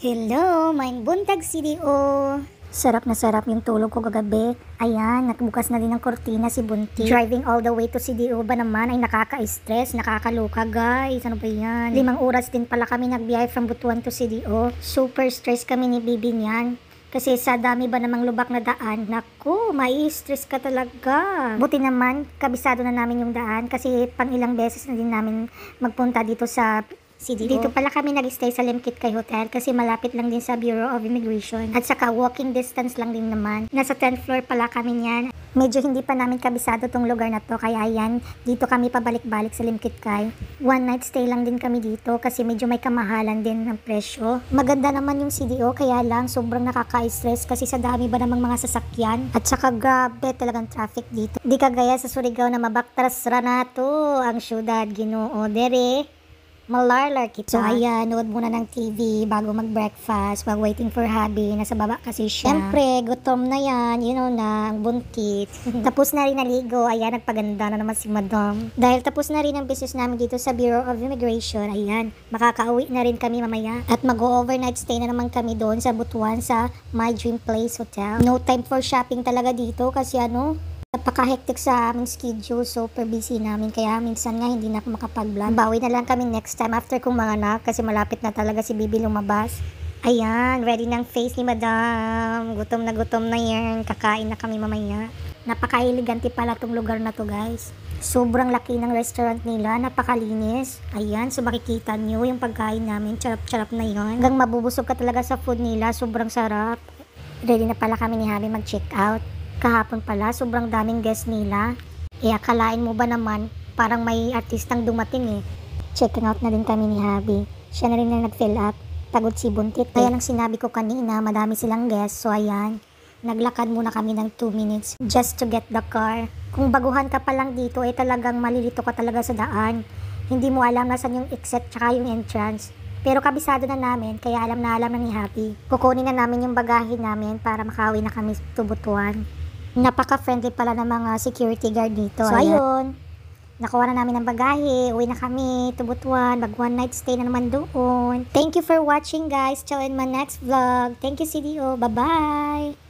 Hello, my buntag CDO! Sarap na sarap yung tulog ko kagabi. Ayan, nagbukas na din ng kortina si Bunti. Driving all the way to CDO ba naman ay nakaka-stress, nakakaluka guys. Ano ba yan? Limang oras din pala kami nagbiyahe from Butuan to CDO. Super stress kami ni Bibi niyan. Kasi sa dami ba namang lubak na daan, naku, mai-stress ka talaga. Buti naman, kabisado na namin yung daan kasi pang ilang beses na din namin magpunta dito sa CDO. Dito pala kami nag-stay sa Limkit Kay Hotel kasi malapit lang din sa Bureau of Immigration. At saka walking distance lang din naman. Nasa 10th floor pala kami niyan. Medyo hindi pa namin kabisado tong lugar na to kaya yan, dito kami pabalik-balik sa Limkit Kay. One night stay lang din kami dito kasi medyo may kamahalan din ng presyo. Maganda naman yung CDO kaya lang sobrang nakaka-stress kasi sa dami ba namang mga sasakyan at saka grabe talagang traffic dito. Di kagaya sa Surigao na mabaktras ra na to ang syudad Ginoo dere malarlark ito. So ayan, nood muna ng TV bago mag-breakfast, wag waiting for hubby, nasa baba kasi siya. Siyempre, gutom na yan, you know na, ang buntit. tapos na rin naligo, ayan, nagpaganda na naman si madam. Dahil tapos na rin ang business namin dito sa Bureau of Immigration, ayan, makakauwi na rin kami mamaya. At mag-overnight stay na naman kami doon sa Butuan sa My Dream Place Hotel. No time for shopping talaga dito kasi ano, Napaka-hectic sa aming schedule, super busy namin, kaya minsan nga hindi na ako makapag-vlog. Bawi na lang kami next time after kong mga anak, kasi malapit na talaga si Bibi lumabas. Ayan, ready ng face ni Madam. Gutom na gutom na yan, kakain na kami mamaya. Napaka-elegante pala tong lugar na to guys. Sobrang laki ng restaurant nila, napakalinis. Ayan, so makikita nyo yung pagkain namin, charap-charap na yon. Hanggang mabubusog ka talaga sa food nila, sobrang sarap. Ready na pala kami ni Habi mag-check out. Kahapon pala, sobrang daming guest nila. E akalain mo ba naman, parang may artistang dumating eh. Checking out na din kami ni Habi. Siya na rin na nag-fill up. Pagod si Buntit. Kaya nang sinabi ko kanina, madami silang guest. So ayan, naglakad muna kami ng 2 minutes just to get the car. Kung baguhan ka pa lang dito, eh talagang malilito ka talaga sa daan. Hindi mo alam na saan yung exit tsaka yung entrance. Pero kabisado na namin, kaya alam na alam na ni Happy. Kukunin na namin yung bagahe namin para makauwi na kami sa tubutuan. Napaka-friendly pala ng mga security guard dito. So, ayun. Nakuha na namin ng bagahe. Uwi na kami. Tubutuan. Mag one night stay na naman doon. Thank you for watching guys. Ciao in my next vlog. Thank you CDO. Bye-bye.